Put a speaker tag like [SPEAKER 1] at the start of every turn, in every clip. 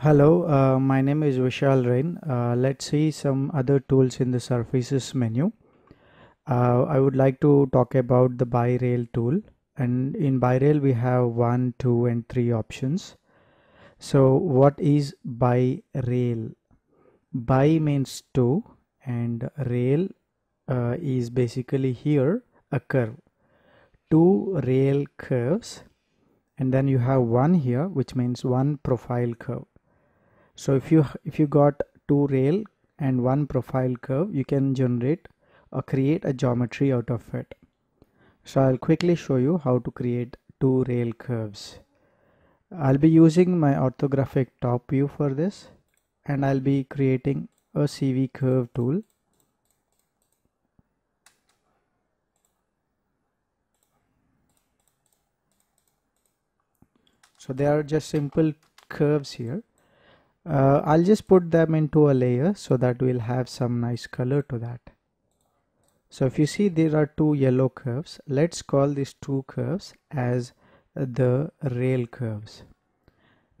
[SPEAKER 1] Hello, uh, my name is Vishal Rain. Uh, let's see some other tools in the surfaces menu. Uh, I would like to talk about the by rail tool and in by rail we have one, two and three options. So what is by rail? By means two and rail uh, is basically here a curve. Two rail curves and then you have one here which means one profile curve so if you if you got two rail and one profile curve you can generate or create a geometry out of it so I'll quickly show you how to create two rail curves I'll be using my orthographic top view for this and I'll be creating a CV curve tool so there are just simple curves here uh, I'll just put them into a layer so that we'll have some nice color to that so if you see there are two yellow curves let's call these two curves as the rail curves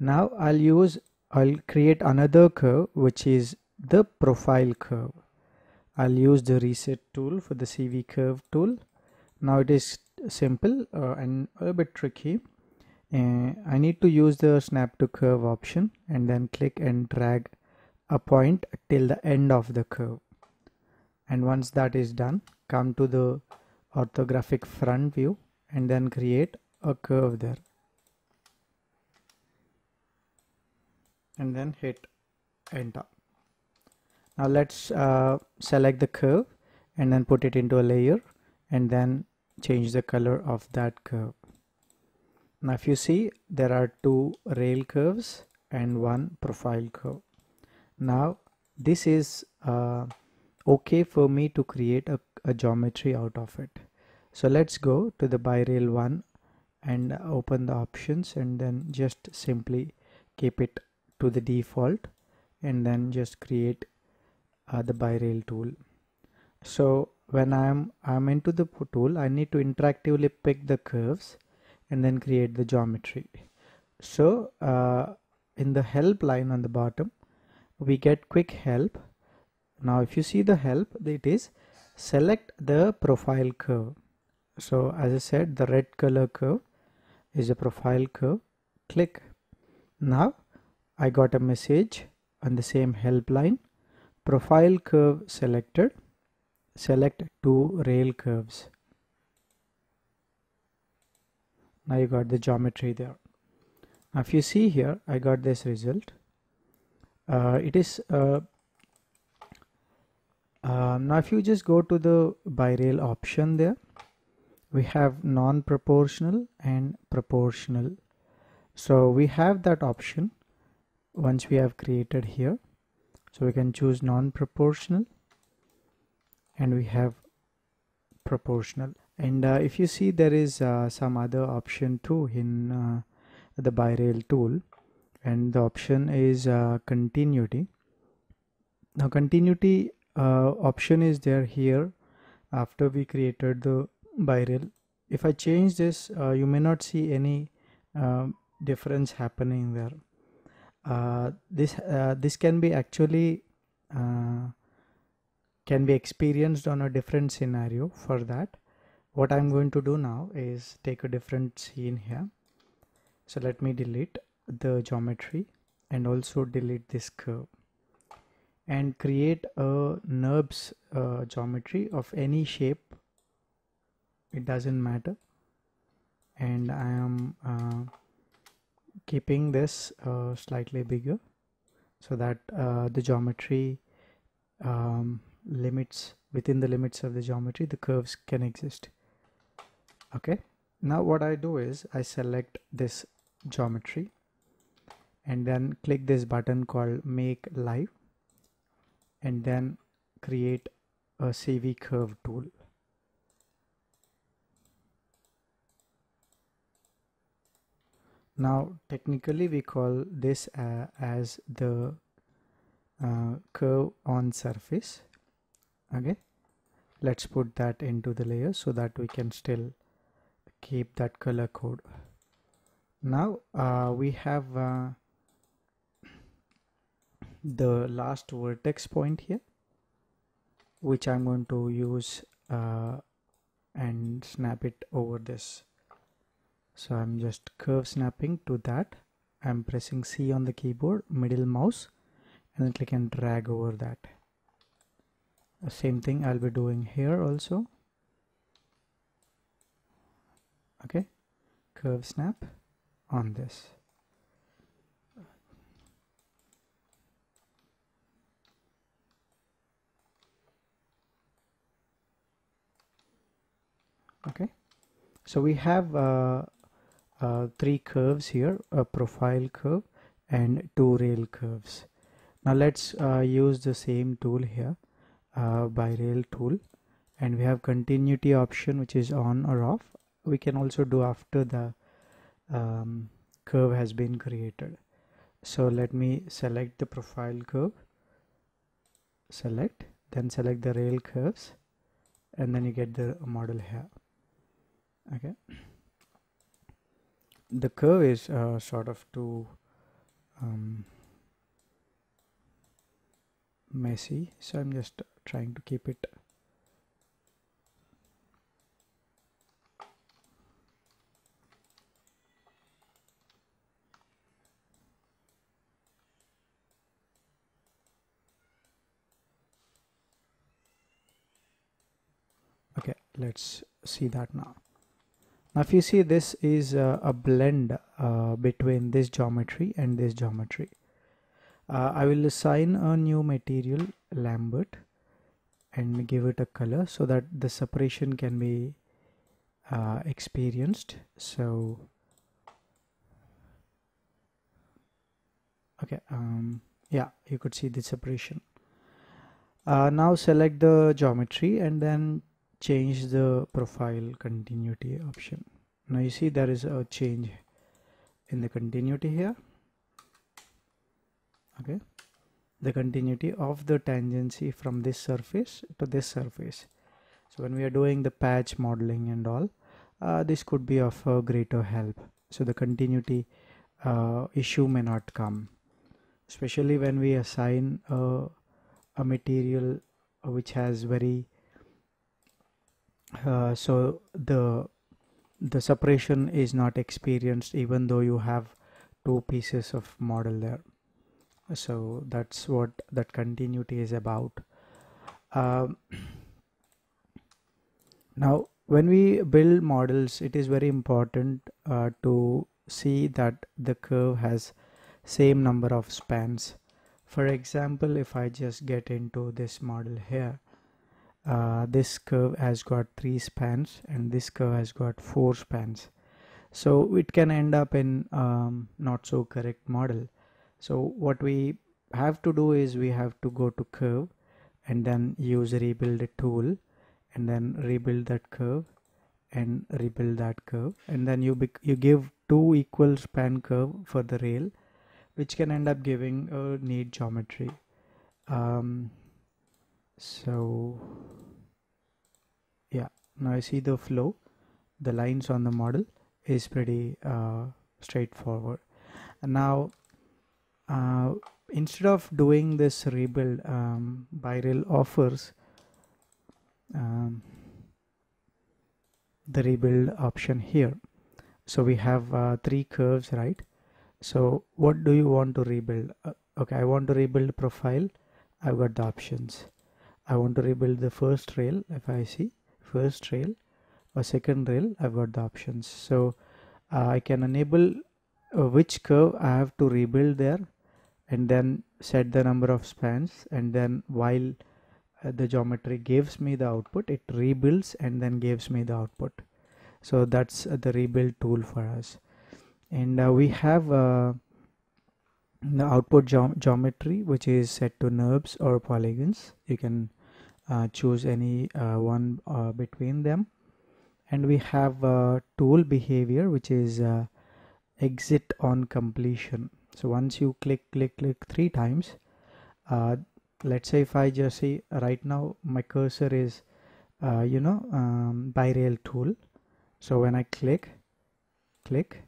[SPEAKER 1] now I'll use I'll create another curve which is the profile curve I'll use the reset tool for the CV curve tool now it is simple uh, and a bit tricky uh, I need to use the snap to curve option and then click and drag a point till the end of the curve and once that is done come to the orthographic front view and then create a curve there and then hit enter now let's uh, select the curve and then put it into a layer and then change the color of that curve now if you see there are two rail curves and one profile curve. Now this is uh, okay for me to create a, a geometry out of it. So let's go to the BiRail one and open the options and then just simply keep it to the default and then just create uh, the BiRail tool. So when I'm I'm into the tool I need to interactively pick the curves and then create the geometry so uh, in the help line on the bottom we get quick help now if you see the help it is select the profile curve so as I said the red color curve is a profile curve click now I got a message on the same help line profile curve selected select two rail curves now you got the geometry there now if you see here I got this result uh, it is uh, uh, now if you just go to the birail option there we have non-proportional and proportional so we have that option once we have created here so we can choose non-proportional and we have proportional and uh, if you see there is uh, some other option too in uh, the by rail tool and the option is uh, continuity now continuity uh, option is there here after we created the by rail if I change this uh, you may not see any difference happening there this this can be actually can be experienced on a different scenario for that what I'm going to do now is take a different scene here so let me delete the geometry and also delete this curve and create a NURBS uh, geometry of any shape it doesn't matter and I am uh, keeping this uh, slightly bigger so that uh, the geometry um, limits within the limits of the geometry the curves can exist okay now what I do is I select this geometry and then click this button called make live and then create a CV curve tool now technically we call this uh, as the uh, curve on surface okay let's put that into the layer so that we can still keep that color code now uh, we have uh, the last vertex point here which I'm going to use uh, and snap it over this so I'm just curve snapping to that I'm pressing C on the keyboard middle mouse and then click and drag over that same thing I'll be doing here also okay curve snap on this okay so we have uh, uh, three curves here a profile curve and two rail curves now let's uh, use the same tool here uh, by rail tool and we have continuity option which is on or off we can also do after the um, curve has been created so let me select the profile curve select then select the rail curves and then you get the model here okay the curve is uh, sort of too um, messy so I'm just trying to keep it let's see that now now if you see this is a blend uh, between this geometry and this geometry uh, I will assign a new material Lambert and give it a color so that the separation can be uh, experienced so okay um, yeah you could see the separation uh, now select the geometry and then change the profile continuity option now you see there is a change in the continuity here okay the continuity of the tangency from this surface to this surface so when we are doing the patch modeling and all uh, this could be of greater help so the continuity uh, issue may not come especially when we assign a material which has very uh, so the the separation is not experienced even though you have two pieces of model there so that's what that continuity is about um, now when we build models it is very important uh, to see that the curve has same number of spans for example if i just get into this model here uh, this curve has got three spans and this curve has got four spans so it can end up in um, not so correct model so what we have to do is we have to go to curve and then use rebuild tool and then rebuild that curve and rebuild that curve and then you you give two equal span curve for the rail which can end up giving a neat geometry um, so now I see the flow the lines on the model is pretty uh, straightforward and now uh, instead of doing this rebuild um, by rail offers um, the rebuild option here so we have uh, three curves right so what do you want to rebuild uh, okay I want to rebuild profile I've got the options I want to rebuild the first rail if I see first rail or second rail I've got the options so uh, I can enable uh, which curve I have to rebuild there and then set the number of spans and then while uh, the geometry gives me the output it rebuilds and then gives me the output so that's uh, the rebuild tool for us and uh, we have uh, the output geometry which is set to NURBS or polygons you can uh, choose any uh, one uh, between them and we have a tool behavior which is exit on completion so once you click click click three times uh, let's say if I just see right now my cursor is uh, you know um, by rail tool so when I click click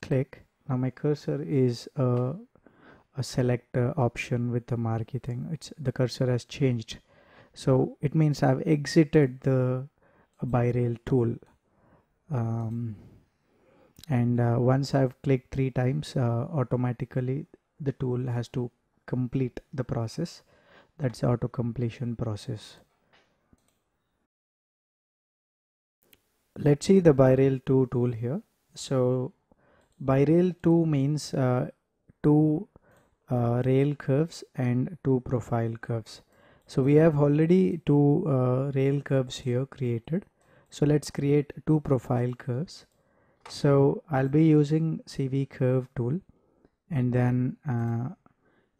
[SPEAKER 1] click now my cursor is a, a select uh, option with the marquee thing it's the cursor has changed so it means I've exited the by rail tool. Um, and uh, once I've clicked three times, uh, automatically the tool has to complete the process. That's the auto completion process. Let's see the by rail 2 tool here. So by rail 2 means uh, two uh, rail curves and two profile curves so we have already two uh, rail curves here created so let's create two profile curves so I'll be using CV curve tool and then uh,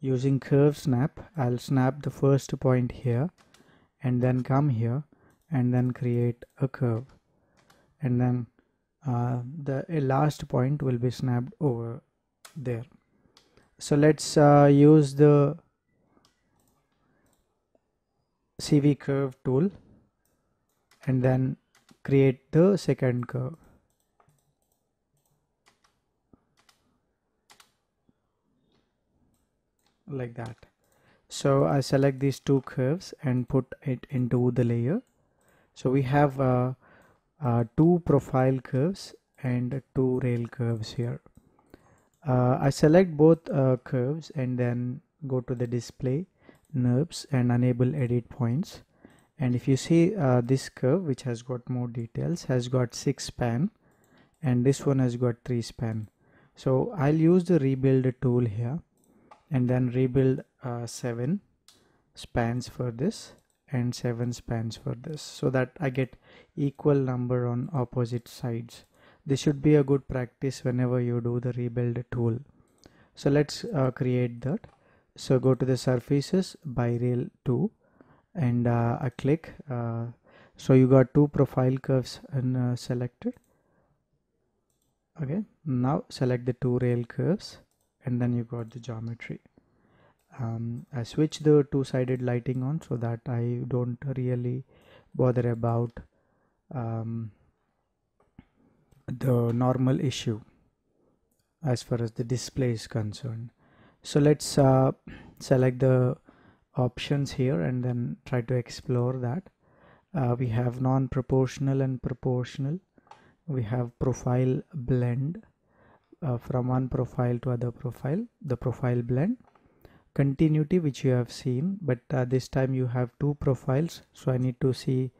[SPEAKER 1] using curve snap I'll snap the first point here and then come here and then create a curve and then uh, the last point will be snapped over there so let's uh, use the CV curve tool and then create the second curve. like that so I select these two curves and put it into the layer so we have uh, uh, two profile curves and two rail curves here uh, I select both uh, curves and then go to the display nerves and unable edit points and if you see uh, this curve which has got more details has got six span and this one has got three span so I'll use the rebuild tool here and then rebuild uh, seven spans for this and seven spans for this so that I get equal number on opposite sides this should be a good practice whenever you do the rebuild tool so let's uh, create that so go to the surfaces by rail 2 and uh, I click uh, so you got two profile curves and uh, selected okay now select the two rail curves and then you got the geometry um, I switch the two-sided lighting on so that I don't really bother about um, the normal issue as far as the display is concerned so let's uh, select the options here and then try to explore that uh, we have non-proportional and proportional we have profile blend uh, from one profile to other profile the profile blend continuity which you have seen but uh, this time you have two profiles so I need to see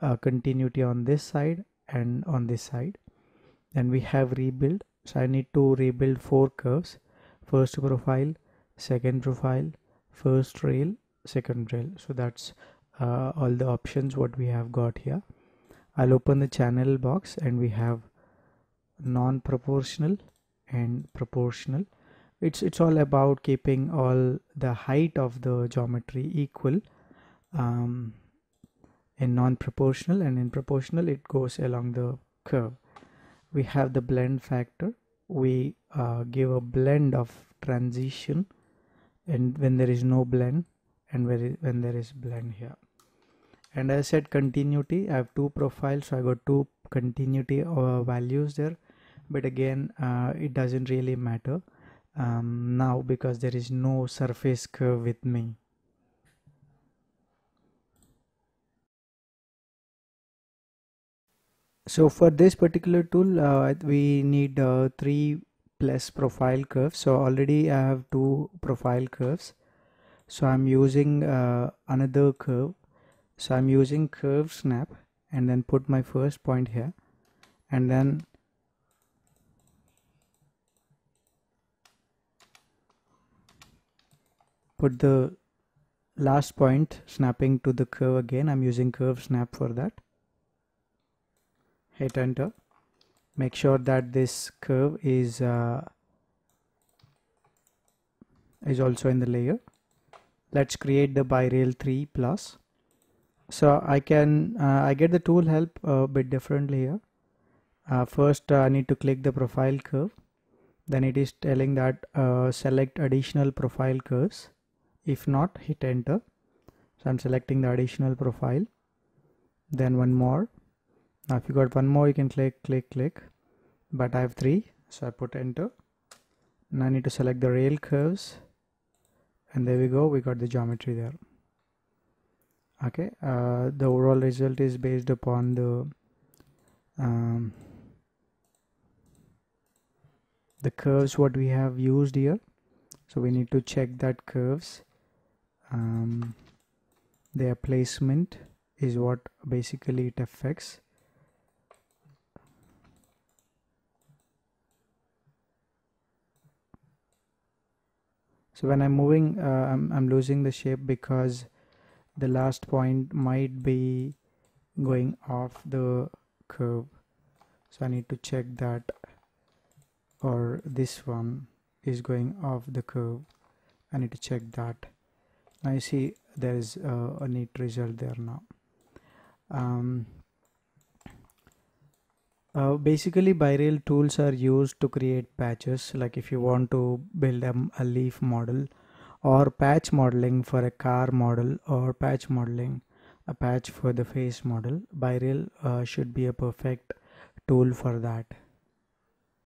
[SPEAKER 1] uh, continuity on this side and on this side then we have rebuild so I need to rebuild four curves first profile second profile first rail second rail so that's uh, all the options what we have got here I'll open the channel box and we have non-proportional and proportional it's it's all about keeping all the height of the geometry equal um, in non-proportional and in proportional it goes along the curve we have the blend factor we uh, give a blend of transition and when there is no blend and when there is blend here and I said continuity I have two profiles so I got two continuity uh, values there but again uh, it doesn't really matter um, now because there is no surface curve with me so for this particular tool uh, we need uh, three plus profile curves so already I have two profile curves so I'm using uh, another curve so I'm using curve snap and then put my first point here and then put the last point snapping to the curve again I'm using curve snap for that hit enter make sure that this curve is uh, is also in the layer let's create the BiRail 3 plus so I can uh, I get the tool help a bit differently here uh, first uh, I need to click the profile curve then it is telling that uh, select additional profile curves if not hit enter so I'm selecting the additional profile then one more now if you got one more you can click click click but I have three so I put enter now I need to select the rail curves and there we go we got the geometry there okay uh, the overall result is based upon the um, the curves what we have used here so we need to check that curves um, their placement is what basically it affects so when I'm moving uh, I'm, I'm losing the shape because the last point might be going off the curve so I need to check that or this one is going off the curve I need to check that now you see there is uh, a neat result there now um, uh, basically, Birel tools are used to create patches. Like if you want to build a, a leaf model or patch modeling for a car model or patch modeling a patch for the face model, Birel uh, should be a perfect tool for that.